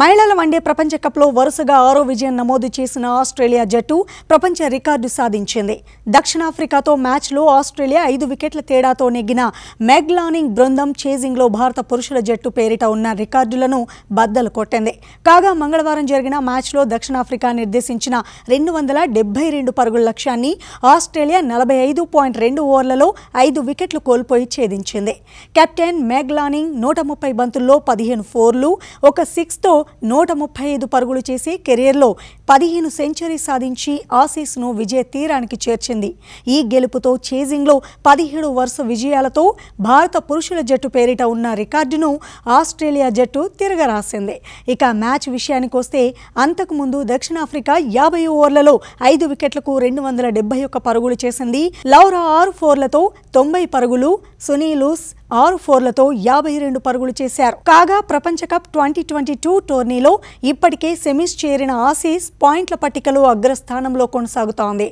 మహిళల వన్డే ప్రపంచ కప్లో వరుసగా ఆరో విజయం నమోదు చేసిన ఆస్ట్రేలియా జట్టు ప్రపంచ రికార్డు సాధించింది దక్షిణాఫ్రికాతో మ్యాచ్లో ఆస్ట్రేలియా ఐదు వికెట్ల తేడాతో నెగ్గిన మెగ్లానింగ్ బృందం చేజింగ్లో భారత పురుషుల జట్టు పేరిట ఉన్న రికార్డులను బద్దలు కొట్టింది కాగా మంగళవారం జరిగిన మ్యాచ్లో దక్షిణాఫ్రికా నిర్దేశించిన రెండు వందల రెండు పరుగుల లక్ష్యాన్ని ఆస్ట్రేలియా నలభై ఐదు పాయింట్ రెండు ఓవర్లలో ఐదు వికెట్లు కోల్పోయి ఛేదించింది కెప్టెన్ మెగ్లానింగ్ నూట ముప్పై బంతుల్లో పదిహేను ఫోర్లు ఒక సిక్స్తో నూట ముప్పై ఐదు పరుగులు చేసి కెరీర్లో పదిహేను సెంచరీ సాధించి ఆసీస్ను విజయ తీరానికి చేర్చింది ఈ గెలుపుతో చేజింగ్లో పదిహేడు వరుస విజయాలతో భారత పురుషుల జట్టు పేరిట ఉన్న రికార్డును ఆస్ట్రేలియా జట్టు తిరగరాసింది ఇక మ్యాచ్ విషయానికి వస్తే అంతకుముందు దక్షిణాఫ్రికా యాభై ఓవర్లలో ఐదు వికెట్లకు రెండు వందల డెబ్బై ఒక్క పరుగులు చేసింది లౌరా ఆరు ఫోర్లతో తొంభై పరుగులు సునీలూస్ ఆరు ఫోర్లతో యాభై రెండు పరుగులు చేశారు కాగా ప్రపంచ కప్ ట్వంటీ ట్వంటీ టూ టోర్నీలో ఇప్పటికే సెమీస్ చేరిన ఆసీస్ పాయింట్ల పట్టికలో అగ్రస్థానంలో కొనసాగుతోంది